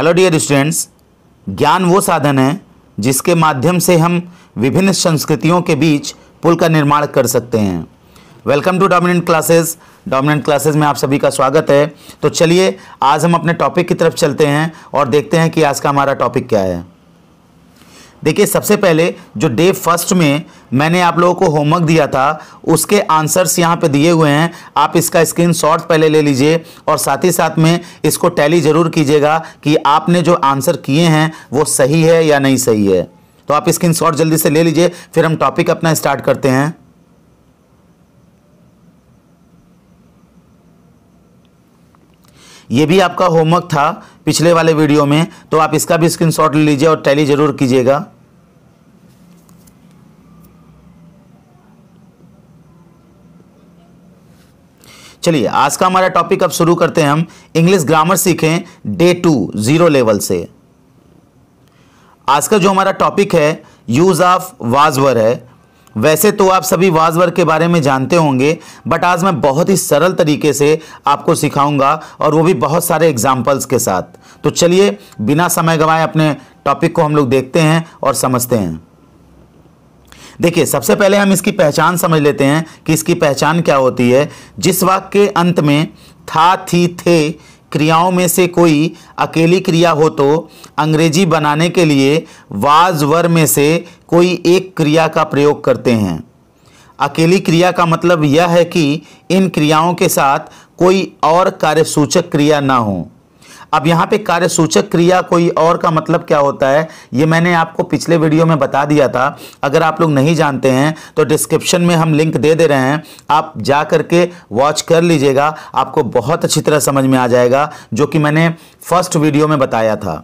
hello dear students ज्ञान वो साधन है जिसके माध्यम से हम विभिन्न संस्कृतियों के बीच पुल का निर्माण कर सकते हैं welcome to Dominant Classes Dominant Classes में आप सभी का स्वागत है तो चलिए आज हम अपने टॉपिक की तरफ चलते हैं और देखते हैं कि आज का हमारा टॉपिक क्या है देखिए सबसे पहले जो डे फर्स्ट में मैंने आप लोगों को होमवर्क दिया था उसके आंसर्स यहाँ पे दिए हुए हैं आप इसका स्क्रीन शॉट पहले ले लीजिए और साथ ही साथ में इसको टैली ज़रूर कीजिएगा कि आपने जो आंसर किए हैं वो सही है या नहीं सही है तो आप स्क्रीन शॉट जल्दी से ले लीजिए फिर हम टॉपिक अपना स्टार्ट करते हैं ये भी आपका होमवर्क था पिछले वाले वीडियो में तो आप इसका भी स्क्रीनशॉट ले लीजिए और टैली ज़रूर कीजिएगा चलिए आज का हमारा टॉपिक अब शुरू करते हैं हम इंग्लिश ग्रामर सीखें डे टू जीरो लेवल से आज का जो हमारा टॉपिक है यूज़ ऑफ वाजवर है वैसे तो आप सभी वाज वर्ग के बारे में जानते होंगे बट आज मैं बहुत ही सरल तरीके से आपको सिखाऊंगा और वो भी बहुत सारे एग्जाम्पल्स के साथ तो चलिए बिना समय गंवाए अपने टॉपिक को हम लोग देखते हैं और समझते हैं देखिए सबसे पहले हम इसकी पहचान समझ लेते हैं कि इसकी पहचान क्या होती है जिस वाक्य के अंत में था थी थे क्रियाओं में से कोई अकेली क्रिया हो तो अंग्रेजी बनाने के लिए वाज वर में से कोई एक क्रिया का प्रयोग करते हैं अकेली क्रिया का मतलब यह है कि इन क्रियाओं के साथ कोई और कार्यसूचक क्रिया ना हो अब यहाँ पे कार्यसूचक क्रिया कोई और का मतलब क्या होता है ये मैंने आपको पिछले वीडियो में बता दिया था अगर आप लोग नहीं जानते हैं तो डिस्क्रिप्शन में हम लिंक दे दे रहे हैं आप जा करके वॉच कर लीजिएगा आपको बहुत अच्छी तरह समझ में आ जाएगा जो कि मैंने फर्स्ट वीडियो में बताया था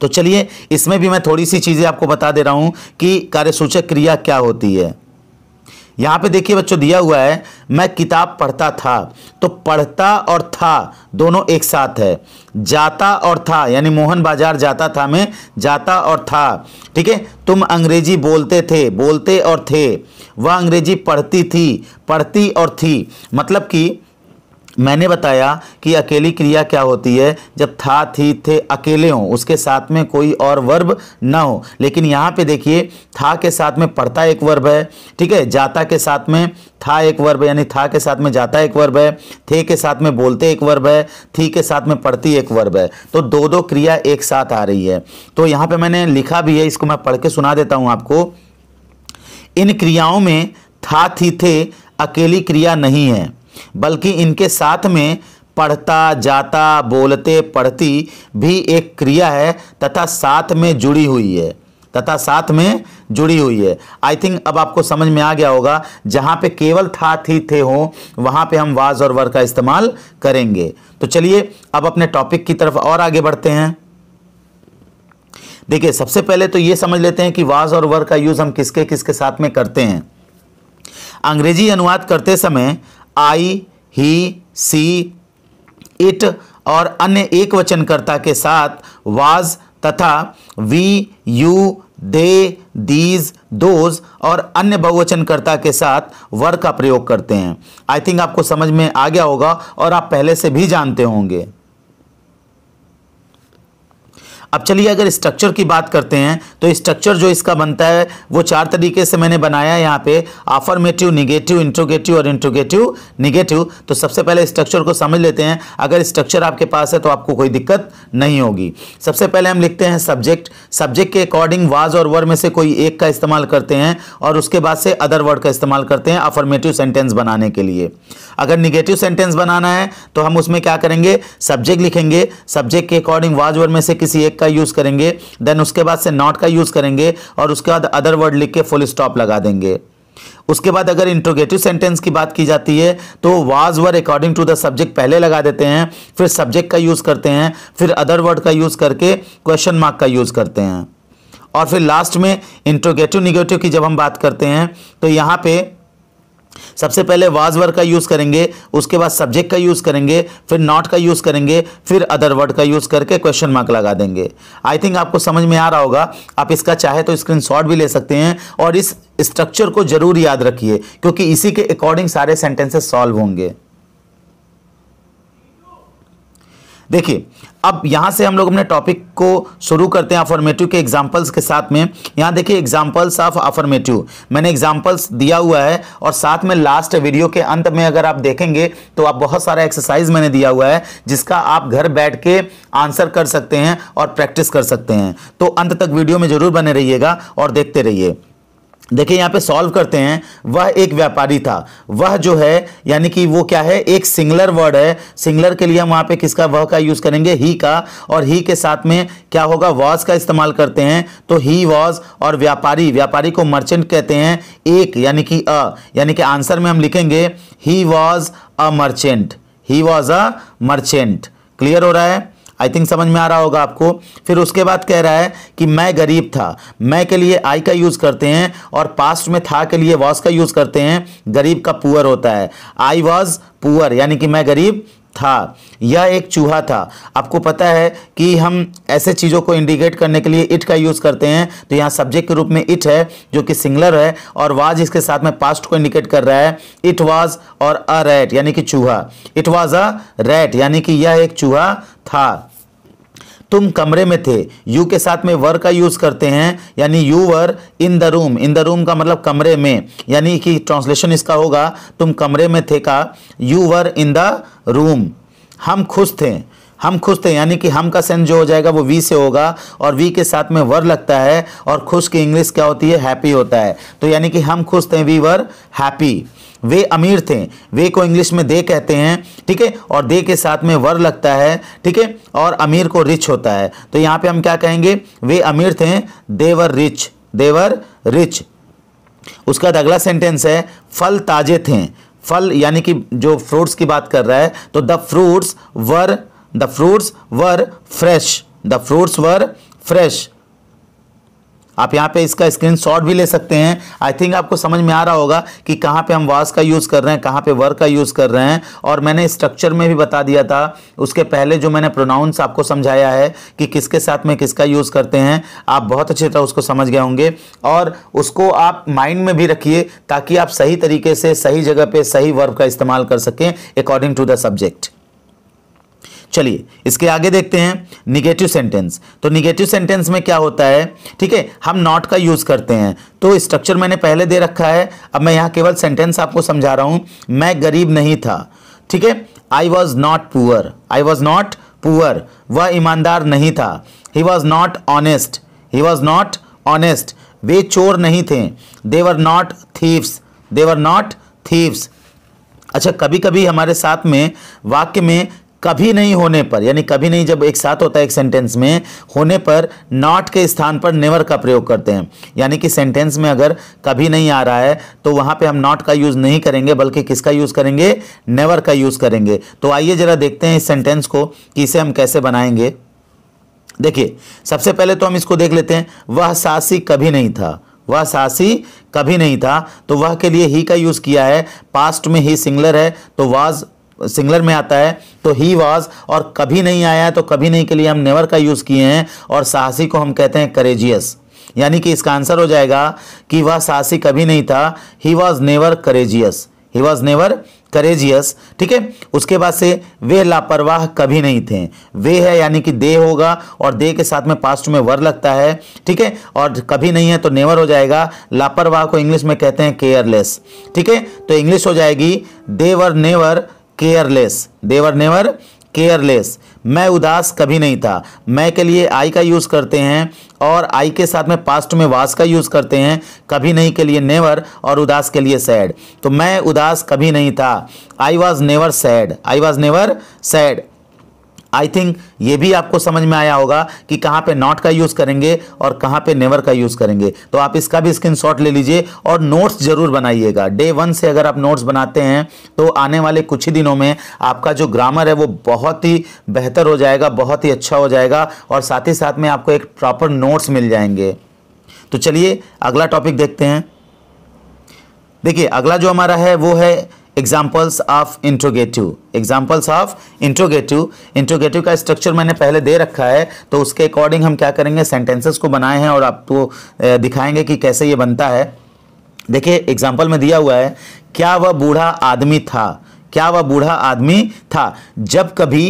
तो चलिए इसमें भी मैं थोड़ी सी चीज़ें आपको बता दे रहा हूँ कि कार्यसूचक क्रिया क्या होती है यहाँ पे देखिए बच्चों दिया हुआ है मैं किताब पढ़ता था तो पढ़ता और था दोनों एक साथ है जाता और था यानी मोहन बाजार जाता था मैं जाता और था ठीक है तुम अंग्रेजी बोलते थे बोलते और थे वह अंग्रेजी पढ़ती थी पढ़ती और थी मतलब कि मैंने बताया कि अकेली क्रिया क्या होती है जब था थी थे अकेले हों उसके साथ में कोई और वर्ब ना हो लेकिन यहाँ पे देखिए था के साथ में पढ़ता एक वर्ब है ठीक है जाता के साथ में था एक वर्ब यानी था के साथ में जाता एक वर्ब है थे के साथ में बोलते एक वर्ब है थी के साथ में पढ़ती एक वर्ब है तो दो दो क्रिया एक साथ आ रही है तो यहाँ पे मैंने लिखा भी है इसको मैं पढ़ के सुना देता हूँ आपको इन क्रियाओं में था थी थे अकेली क्रिया नहीं है बल्कि इनके साथ में पढ़ता जाता बोलते पढ़ती भी एक क्रिया है तथा साथ में जुड़ी हुई है तथा साथ में जुड़ी हुई है आई थिंक अब आपको समझ में आ गया होगा जहाँ पे केवल था थी थे हो वहाँ पे हम वाज और वर का इस्तेमाल करेंगे तो चलिए अब अपने टॉपिक की तरफ और आगे बढ़ते हैं देखिए सबसे पहले तो ये समझ लेते हैं कि वाज और वर का यूज़ हम किसके किसके साथ में करते हैं अंग्रेजी अनुवाद करते समय आई ही सी इट और अन्य एक वचनकर्ता के साथ वाज तथा we you they these those और अन्य बहुवचनकर्ता के साथ वर का प्रयोग करते हैं आई थिंक आपको समझ में आ गया होगा और आप पहले से भी जानते होंगे अब चलिए अगर स्ट्रक्चर की बात करते हैं तो स्ट्रक्चर जो इसका बनता है वो चार तरीके से मैंने बनाया है यहाँ पे आफर्मेटिव निगेटिव इंट्रोगेटिव और इंट्रोगेटिव निगेटिव तो सबसे पहले स्ट्रक्चर को समझ लेते हैं अगर स्ट्रक्चर आपके पास है तो आपको कोई दिक्कत नहीं होगी सबसे पहले हम लिखते हैं सब्जेक्ट सब्जेक्ट के अकॉर्डिंग वाज और वर में से कोई एक का इस्तेमाल करते हैं और उसके बाद से अदर वर्ड का इस्तेमाल करते हैं अफर्मेटिव सेंटेंस बनाने के लिए अगर निगेटिव सेंटेंस बनाना है तो हम उसमें क्या करेंगे सब्जेक्ट लिखेंगे सब्जेक्ट के अकॉर्डिंग वाज वर में से किसी एक का यूज़ करेंगे देन उसके बाद से नॉट का यूज़ करेंगे और उसके बाद अदर वर्ड लिख के फुल स्टॉप लगा देंगे उसके बाद अगर इंट्रोगेटिव सेंटेंस की बात की जाती है तो was were according to the subject पहले लगा देते हैं फिर सब्जेक्ट का यूज़ करते हैं फिर अदर वर्ड का यूज़ करके क्वेश्चन मार्क का यूज़ करते हैं और फिर लास्ट में इंट्रोगेटिव निगेटिव की जब हम बात करते हैं तो यहां पे सबसे पहले वाज वर्ग का यूज़ करेंगे उसके बाद सब्जेक्ट का यूज़ करेंगे फिर नॉट का यूज़ करेंगे फिर अदर वर्ड का यूज़ करके क्वेश्चन मार्क लगा देंगे आई थिंक आपको समझ में आ रहा होगा आप इसका चाहे तो स्क्रीनशॉट भी ले सकते हैं और इस स्ट्रक्चर को ज़रूर याद रखिए क्योंकि इसी के अकॉर्डिंग सारे सेंटेंसेस सॉल्व होंगे देखिए अब यहाँ से हम लोग अपने टॉपिक को शुरू करते हैं अफॉर्मेटिव के एग्जाम्पल्स के साथ में यहाँ देखिए एग्जाम्पल्स ऑफ अफॉर्मेटिव मैंने एग्जाम्पल्स दिया हुआ है और साथ में लास्ट वीडियो के अंत में अगर आप देखेंगे तो आप बहुत सारा एक्सरसाइज मैंने दिया हुआ है जिसका आप घर बैठ के आंसर कर सकते हैं और प्रैक्टिस कर सकते हैं तो अंत तक वीडियो में जरूर बने रहिएगा और देखते रहिए देखिए यहाँ पे सॉल्व करते हैं वह एक व्यापारी था वह जो है यानी कि वो क्या है एक सिंगलर वर्ड है सिंगलर के लिए हम वहाँ पे किसका वह का यूज़ करेंगे ही का और ही के साथ में क्या होगा वॉज का इस्तेमाल करते हैं तो ही वॉज और व्यापारी व्यापारी को मर्चेंट कहते हैं एक यानी कि अ यानी कि आंसर में हम लिखेंगे he was a merchant he was a merchant clear हो रहा है आई थिंक समझ में आ रहा होगा आपको फिर उसके बाद कह रहा है कि मैं गरीब था मैं के लिए आई का यूज़ करते हैं और पास्ट में था के लिए वॉज का यूज़ करते हैं गरीब का पुअर होता है आई वॉज पुअर यानी कि मैं गरीब था यह एक चूहा था आपको पता है कि हम ऐसे चीज़ों को इंडिकेट करने के लिए इट का यूज़ करते हैं तो यहाँ सब्जेक्ट के रूप में इट है जो कि सिंगलर है और वाज इसके साथ में पास्ट को इंडिकेट कर रहा है इट वाज और अ रैट यानी कि चूहा इट वाज अ रैट यानी कि यह एक चूहा था तुम कमरे में थे यू के साथ में वर का यूज़ करते हैं यानी you were in the room in the room का मतलब कमरे में यानी कि ट्रांसलेशन इसका होगा तुम कमरे में थे का you were in the room हम खुश थे हम खुश थे यानी कि हम का सेंस जो हो जाएगा वो वी से होगा और वी के साथ में वर लगता है और खुश की इंग्लिश क्या होती है हैप्पी होता है तो यानी कि हम खुश थे वी वर हैप्पी वे अमीर थे वे को इंग्लिश में दे कहते हैं ठीक है और दे के साथ में वर लगता है ठीक है और अमीर को रिच होता है तो यहाँ पे हम क्या कहेंगे वे अमीर थे देवर रिच देवर रिच उसका अगला सेंटेंस है फल ताजे थे फल यानी कि जो फ्रूट्स की बात कर रहा है तो the fruits were the fruits were fresh the fruits were fresh आप यहाँ पे इसका स्क्रीन शॉट भी ले सकते हैं आई थिंक आपको समझ में आ रहा होगा कि कहाँ पे हम वास का यूज़ कर रहे हैं कहाँ पे वर का यूज़ कर रहे हैं और मैंने स्ट्रक्चर में भी बता दिया था उसके पहले जो मैंने प्रोनाउंस आपको समझाया है कि किसके साथ में किसका यूज़ करते हैं आप बहुत अच्छी तरह उसको समझ गए होंगे और उसको आप माइंड में भी रखिए ताकि आप सही तरीके से सही जगह पर सही वर्ब का इस्तेमाल कर सकें अकॉर्डिंग टू द सब्जेक्ट चलिए इसके आगे देखते हैं निगेटिव सेंटेंस तो निगेटिव सेंटेंस में क्या होता है ठीक है हम नॉट का यूज़ करते हैं तो स्ट्रक्चर मैंने पहले दे रखा है अब मैं यहाँ केवल सेंटेंस आपको समझा रहा हूँ मैं गरीब नहीं था ठीक है I was not poor I was not poor वह ईमानदार नहीं था he was not honest he was not honest वे चोर नहीं थे they were not thieves they were not thieves अच्छा कभी कभी हमारे साथ में वाक्य में कभी नहीं होने पर यानी कभी नहीं जब एक साथ होता है एक सेंटेंस में होने पर नॉट के स्थान पर नेवर का प्रयोग करते हैं यानी कि सेंटेंस में अगर कभी नहीं आ रहा है तो वहां पे हम नॉट का यूज़ नहीं करेंगे बल्कि किसका यूज़ करेंगे नेवर का यूज़ करेंगे तो आइए ज़रा देखते हैं इस सेंटेंस को कि इसे हम कैसे बनाएंगे देखिए सबसे पहले तो हम इसको देख लेते हैं वह सासी कभी नहीं था वह सासी कभी नहीं था तो वह के लिए ही का यूज़ किया है पास्ट में ही सिंगलर है तो वाज सिंगलर में आता है तो ही वॉज और कभी नहीं आया है तो कभी नहीं के लिए हम नेवर का यूज़ किए हैं और साहसी को हम कहते हैं करेजियस यानी कि इसका आंसर हो जाएगा कि वह साहसी कभी नहीं था he was never courageous he was never courageous ठीक है उसके बाद से वे लापरवाह कभी नहीं थे वे है यानी कि दे होगा और दे के साथ में पास्ट में वर लगता है ठीक है और कभी नहीं है तो नेवर हो जाएगा लापरवाह को इंग्लिश में कहते हैं केयरलेस ठीक है तो इंग्लिश हो जाएगी they were never careless they were never careless मैं उदास कभी नहीं था मैं के लिए आई का यूज़ करते हैं और आई के साथ में पास्ट में वास का यूज़ करते हैं कभी नहीं के लिए नेवर और उदास के लिए सैड तो मैं उदास कभी नहीं था I was never sad I was never sad I think ये भी आपको समझ में आया होगा कि कहाँ पे नॉट का यूज़ करेंगे और कहाँ पे नेवर का यूज़ करेंगे तो आप इसका भी स्क्रीनशॉट ले लीजिए और नोट्स जरूर बनाइएगा डे वन से अगर आप नोट्स बनाते हैं तो आने वाले कुछ ही दिनों में आपका जो ग्रामर है वो बहुत ही बेहतर हो जाएगा बहुत ही अच्छा हो जाएगा और साथ ही साथ में आपको एक प्रॉपर नोट्स मिल जाएंगे तो चलिए अगला टॉपिक देखते हैं देखिए अगला जो हमारा है वो है examples of interrogative examples of interrogative interrogative का स्ट्रक्चर मैंने पहले दे रखा है तो उसके अकॉर्डिंग हम क्या करेंगे सेंटेंसेस को बनाए हैं और आपको दिखाएंगे कि कैसे ये बनता है देखिए एग्जाम्पल में दिया हुआ है क्या वह बूढ़ा आदमी था क्या वह बूढ़ा आदमी था जब कभी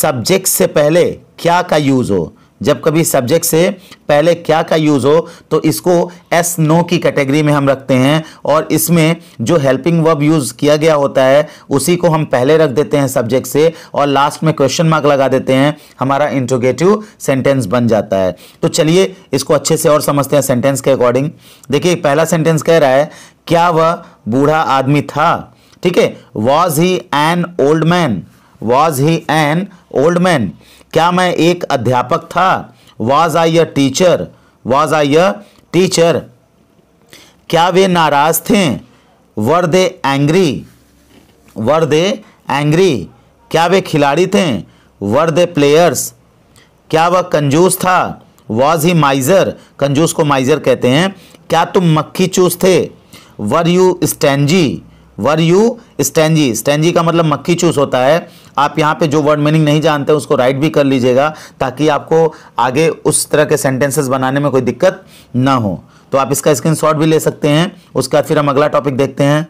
सब्जेक्ट से पहले क्या का यूज़ हो जब कभी सब्जेक्ट से पहले क्या का यूज़ हो तो इसको एस नो की कैटेगरी में हम रखते हैं और इसमें जो हेल्पिंग वर्ब यूज़ किया गया होता है उसी को हम पहले रख देते हैं सब्जेक्ट से और लास्ट में क्वेश्चन मार्क लगा देते हैं हमारा इंट्रोगेटिव सेंटेंस बन जाता है तो चलिए इसको अच्छे से और समझते हैं सेंटेंस के अकॉर्डिंग देखिए पहला सेंटेंस कह रहा है क्या वह बूढ़ा आदमी था ठीक है was he an old man was he an old man क्या मैं एक अध्यापक था was I a teacher was I a teacher क्या वे नाराज थे were they angry were they angry क्या वे खिलाड़ी थे वर दे प्लेयर्स क्या वह कंजूस था वॉज ही माइजर कंजूस को माइजर कहते हैं क्या तुम मक्खी चूस थे वर यू स्टैंजी वर यू स्टैंजी स्टैंजी का मतलब मक्खी चूस होता है आप यहाँ पे जो वर्ड मीनिंग नहीं जानते उसको राइट भी कर लीजिएगा ताकि आपको आगे उस तरह के सेंटेंसेस बनाने में कोई दिक्कत ना हो तो आप इसका स्क्रीनशॉट भी ले सकते हैं उसका फिर हम अगला टॉपिक देखते हैं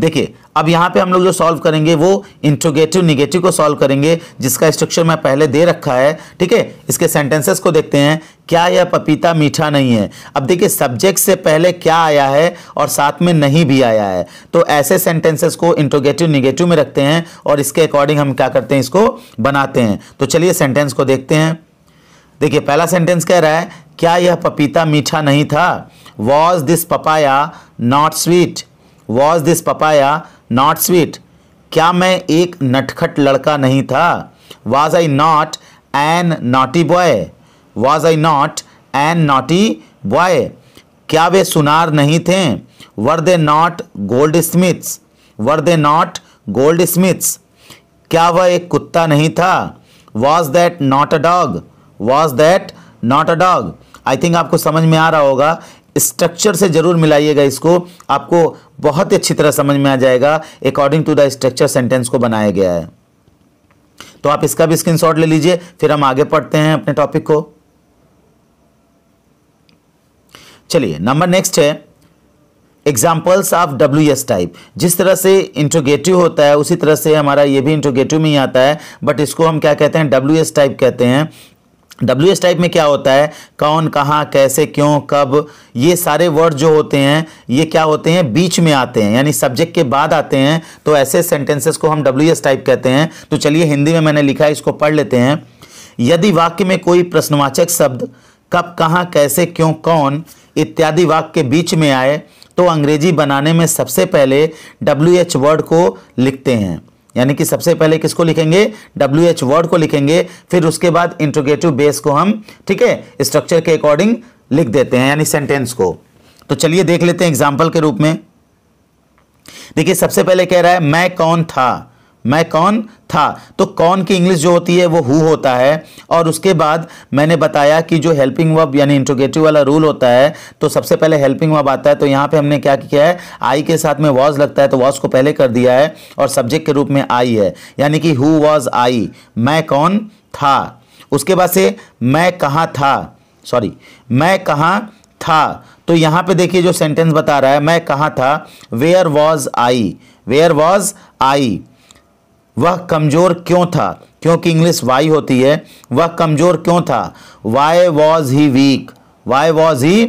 देखिए अब यहाँ पे हम लोग जो सॉल्व करेंगे वो इंट्रोगेटिव निगेटिव को सॉल्व करेंगे जिसका स्ट्रक्चर मैं पहले दे रखा है ठीक है इसके सेंटेंसेस को देखते हैं क्या यह पपीता मीठा नहीं है अब देखिए सब्जेक्ट से पहले क्या आया है और साथ में नहीं भी आया है तो ऐसे सेंटेंसेस को इंट्रोगेटिव निगेटिव में रखते हैं और इसके अकॉर्डिंग हम क्या करते हैं इसको बनाते हैं तो चलिए सेंटेंस को देखते हैं देखिए पहला सेंटेंस कह रहा है क्या यह पपीता मीठा नहीं था was this papaya not sweet was this papaya not sweet क्या मैं एक नटखट लड़का नहीं था was I not an naughty boy was I not an naughty boy क्या वे सुनार नहीं थे were they not goldsmiths were they not goldsmiths क्या वह एक कुत्ता नहीं था was that not a dog was that not a dog I think आपको समझ में आ रहा होगा स्ट्रक्चर से ज़रूर मिलाइएगा इसको आपको बहुत ही अच्छी तरह समझ में आ जाएगा according to the structure sentence को बनाया गया है तो आप इसका भी स्क्रीनशॉट ले लीजिए फिर हम आगे पढ़ते हैं अपने टॉपिक को चलिए नंबर नेक्स्ट है examples of W S type जिस तरह से इंट्रोगेटिव होता है उसी तरह से हमारा ये भी इंट्रोगेटिव में ही आता है बट इसको हम क्या कहते हैं डब्ल्यू एस टाइप कहते हैं डब्ल्यू एस टाइप में क्या होता है कौन कहाँ कैसे क्यों कब ये सारे वर्ड जो होते हैं ये क्या होते हैं बीच में आते हैं यानी सब्जेक्ट के बाद आते हैं तो ऐसे सेंटेंसेस को हम डब्ल्यू एस टाइप कहते हैं तो चलिए हिंदी में मैंने लिखा है इसको पढ़ लेते हैं यदि वाक्य में कोई प्रश्नवाचक शब्द कब कहाँ कैसे क्यों कौन इत्यादि वाक्य के बीच में आए तो अंग्रेजी बनाने में सबसे पहले डब्ल्यू एच वर्ड को लिखते हैं यानी कि सबसे पहले किसको लिखेंगे डब्ल्यू एच वर्ड को लिखेंगे फिर उसके बाद इंट्रोगेटिव बेस को हम ठीक है स्ट्रक्चर के अकॉर्डिंग लिख देते हैं यानी सेंटेंस को तो चलिए देख लेते हैं एग्जाम्पल के रूप में देखिए सबसे पहले कह रहा है मैं कौन था मैं कौन था तो कौन की इंग्लिश जो होती है वो हु होता है और उसके बाद मैंने बताया कि जो हेल्पिंग वर्ब यानी इंट्रोगेटिव वाला रूल होता है तो सबसे पहले हेल्पिंग वर्ब आता है तो यहाँ पे हमने क्या किया है आई के साथ में वॉज लगता है तो वॉज को पहले कर दिया है और सब्जेक्ट के रूप में आई है यानी कि हु वॉज आई मैं कौन था उसके बाद से मैं कहाँ था सॉरी मैं कहाँ था तो यहाँ पे देखिए जो सेंटेंस बता रहा है मैं कहाँ था where was I where was I वह कमज़ोर क्यों था क्योंकि इंग्लिश वाई होती है वह कमज़ोर क्यों था why was he weak why was he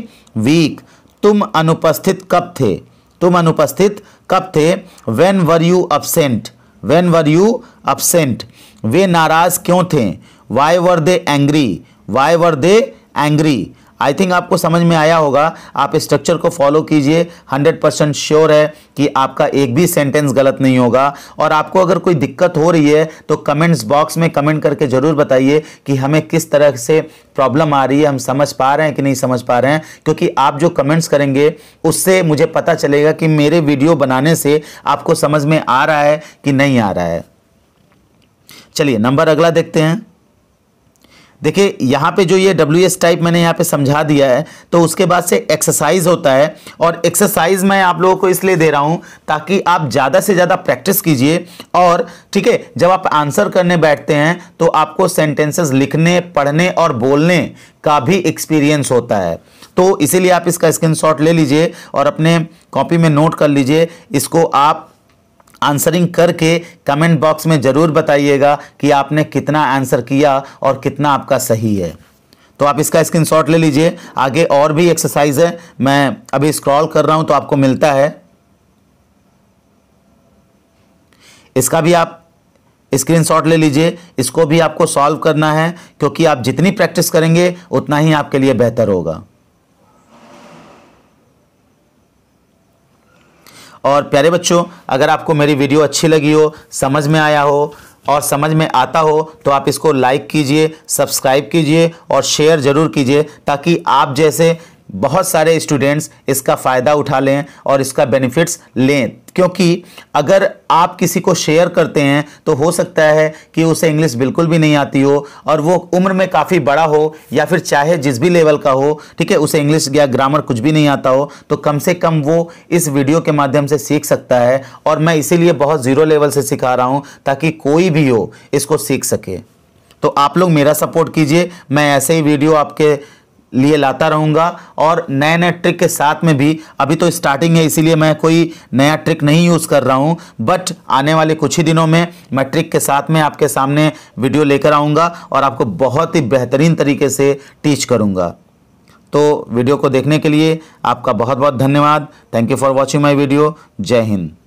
weak तुम अनुपस्थित कब थे तुम अनुपस्थित कब थे when were you absent when were you absent वे नाराज़ क्यों थे why were they angry why were they angry I think आपको समझ में आया होगा आप स्ट्रक्चर को फॉलो कीजिए 100 परसेंट श्योर है कि आपका एक भी सेंटेंस गलत नहीं होगा और आपको अगर कोई दिक्कत हो रही है तो कमेंट्स बॉक्स में कमेंट करके ज़रूर बताइए कि हमें किस तरह से प्रॉब्लम आ रही है हम समझ पा रहे हैं कि नहीं समझ पा रहे हैं क्योंकि आप जो कमेंट्स करेंगे उससे मुझे पता चलेगा कि मेरे वीडियो बनाने से आपको समझ में आ रहा है कि नहीं आ रहा है चलिए नंबर अगला देखते हैं देखिए यहाँ पे जो ये डब्ल्यू एस टाइप मैंने यहाँ पे समझा दिया है तो उसके बाद से एक्सरसाइज होता है और एक्सरसाइज मैं आप लोगों को इसलिए दे रहा हूँ ताकि आप ज़्यादा से ज़्यादा प्रैक्टिस कीजिए और ठीक है जब आप आंसर करने बैठते हैं तो आपको सेंटेंसेस लिखने पढ़ने और बोलने का भी एक्सपीरियंस होता है तो इसीलिए आप इसका स्क्रीन ले लीजिए और अपने कॉपी में नोट कर लीजिए इसको आप आंसरिंग करके कमेंट बॉक्स में ज़रूर बताइएगा कि आपने कितना आंसर किया और कितना आपका सही है तो आप इसका स्क्रीनशॉट ले लीजिए आगे और भी एक्सरसाइज है मैं अभी स्क्रॉल कर रहा हूं तो आपको मिलता है इसका भी आप स्क्रीनशॉट ले लीजिए इसको भी आपको सॉल्व करना है क्योंकि आप जितनी प्रैक्टिस करेंगे उतना ही आपके लिए बेहतर होगा और प्यारे बच्चों अगर आपको मेरी वीडियो अच्छी लगी हो समझ में आया हो और समझ में आता हो तो आप इसको लाइक कीजिए सब्सक्राइब कीजिए और शेयर ज़रूर कीजिए ताकि आप जैसे बहुत सारे स्टूडेंट्स इसका फ़ायदा उठा लें और इसका बेनिफिट्स लें क्योंकि अगर आप किसी को शेयर करते हैं तो हो सकता है कि उसे इंग्लिश बिल्कुल भी नहीं आती हो और वो उम्र में काफ़ी बड़ा हो या फिर चाहे जिस भी लेवल का हो ठीक है उसे इंग्लिश या ग्रामर कुछ भी नहीं आता हो तो कम से कम वो इस वीडियो के माध्यम से सीख सकता है और मैं इसीलिए बहुत ज़ीरो लेवल से सिखा रहा हूँ ताकि कोई भी हो इसको सीख सके तो आप लोग मेरा सपोर्ट कीजिए मैं ऐसे ही वीडियो आपके लिए लाता रहूँगा और नए नए ट्रिक के साथ में भी अभी तो स्टार्टिंग है इसीलिए मैं कोई नया ट्रिक नहीं यूज़ कर रहा हूँ बट आने वाले कुछ ही दिनों में मैं ट्रिक के साथ में आपके सामने वीडियो लेकर आऊँगा और आपको बहुत ही बेहतरीन तरीके से टीच करूँगा तो वीडियो को देखने के लिए आपका बहुत बहुत धन्यवाद thank you for watching my video Jai Hind